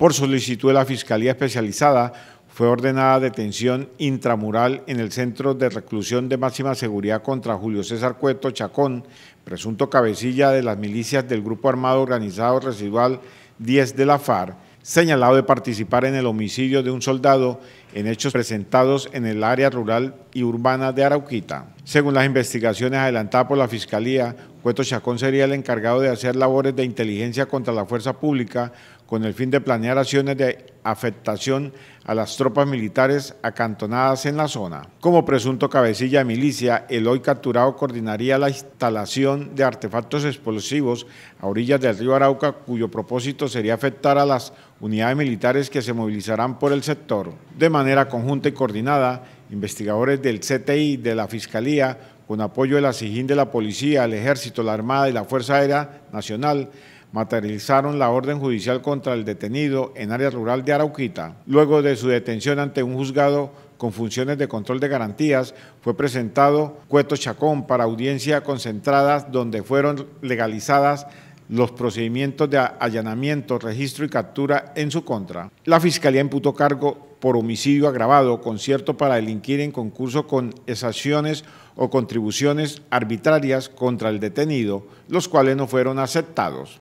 Por solicitud de la Fiscalía Especializada, fue ordenada detención intramural en el Centro de Reclusión de Máxima Seguridad contra Julio César Cueto Chacón, presunto cabecilla de las milicias del Grupo Armado Organizado Residual 10 de la FARC, señalado de participar en el homicidio de un soldado en hechos presentados en el área rural y urbana de Arauquita. Según las investigaciones adelantadas por la Fiscalía, Cueto Chacón sería el encargado de hacer labores de inteligencia contra la fuerza pública con el fin de planear acciones de afectación a las tropas militares acantonadas en la zona. Como presunto cabecilla de milicia, el hoy capturado coordinaría la instalación de artefactos explosivos a orillas del río Arauca, cuyo propósito sería afectar a las unidades militares que se movilizarán por el sector. De manera conjunta y coordinada, investigadores del CTI, de la Fiscalía, con apoyo de la SIGIN de la Policía, el Ejército, la Armada y la Fuerza Aérea Nacional, materializaron la orden judicial contra el detenido en área rural de Arauquita. Luego de su detención ante un juzgado con funciones de control de garantías, fue presentado Cueto Chacón para audiencia concentrada donde fueron legalizadas los procedimientos de allanamiento, registro y captura en su contra. La Fiscalía imputó cargo por homicidio agravado, concierto para delinquir en concurso con exacciones o contribuciones arbitrarias contra el detenido, los cuales no fueron aceptados.